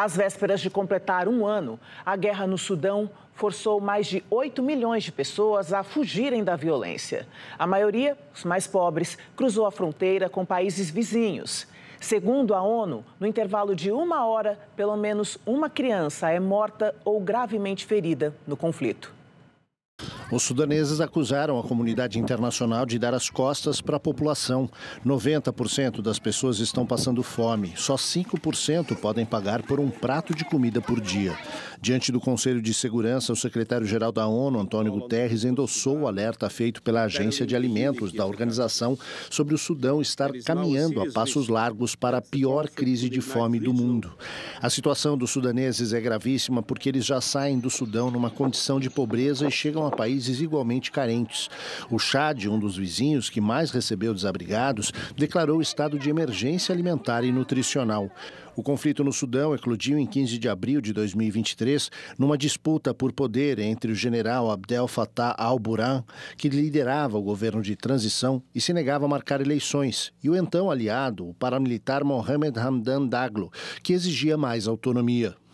Às vésperas de completar um ano, a guerra no Sudão forçou mais de 8 milhões de pessoas a fugirem da violência. A maioria, os mais pobres, cruzou a fronteira com países vizinhos. Segundo a ONU, no intervalo de uma hora, pelo menos uma criança é morta ou gravemente ferida no conflito. Os sudaneses acusaram a comunidade internacional de dar as costas para a população. 90% das pessoas estão passando fome, só 5% podem pagar por um prato de comida por dia. Diante do Conselho de Segurança, o secretário-geral da ONU, Antônio Guterres, endossou o alerta feito pela Agência de Alimentos da organização sobre o Sudão estar caminhando a passos largos para a pior crise de fome do mundo. A situação dos sudaneses é gravíssima porque eles já saem do Sudão numa condição de pobreza e chegam a países países igualmente carentes. O Chad, um dos vizinhos que mais recebeu desabrigados, declarou estado de emergência alimentar e nutricional. O conflito no Sudão eclodiu em 15 de abril de 2023 numa disputa por poder entre o general Abdel Fattah al-Burhan, que liderava o governo de transição e se negava a marcar eleições, e o então aliado, o paramilitar Mohamed Hamdan Daglo, que exigia mais autonomia.